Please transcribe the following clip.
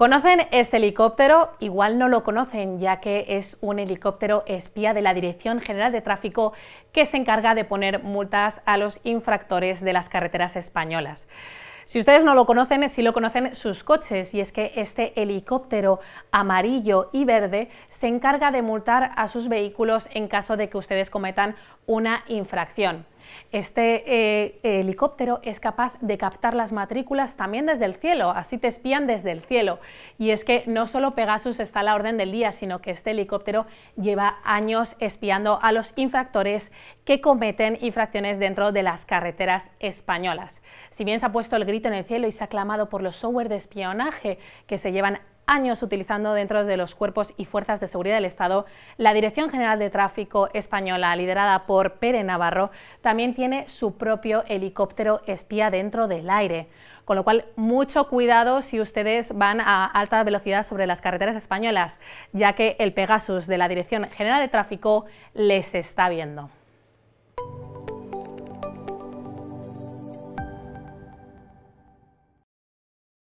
Conocen este helicóptero, igual no lo conocen ya que es un helicóptero espía de la Dirección General de Tráfico que se encarga de poner multas a los infractores de las carreteras españolas. Si ustedes no lo conocen, sí lo conocen sus coches, y es que este helicóptero amarillo y verde se encarga de multar a sus vehículos en caso de que ustedes cometan una infracción. Este eh, helicóptero es capaz de captar las matrículas también desde el cielo, así te espían desde el cielo. Y es que no solo Pegasus está a la orden del día, sino que este helicóptero lleva años espiando a los infractores que cometen infracciones dentro de las carreteras españolas. Si bien se ha puesto el grito en el cielo y se ha clamado por los software de espionaje que se llevan años utilizando dentro de los cuerpos y fuerzas de seguridad del Estado, la Dirección General de Tráfico Española, liderada por Pere Navarro, también tiene su propio helicóptero espía dentro del aire. Con lo cual, mucho cuidado si ustedes van a alta velocidad sobre las carreteras españolas, ya que el Pegasus de la Dirección General de Tráfico les está viendo.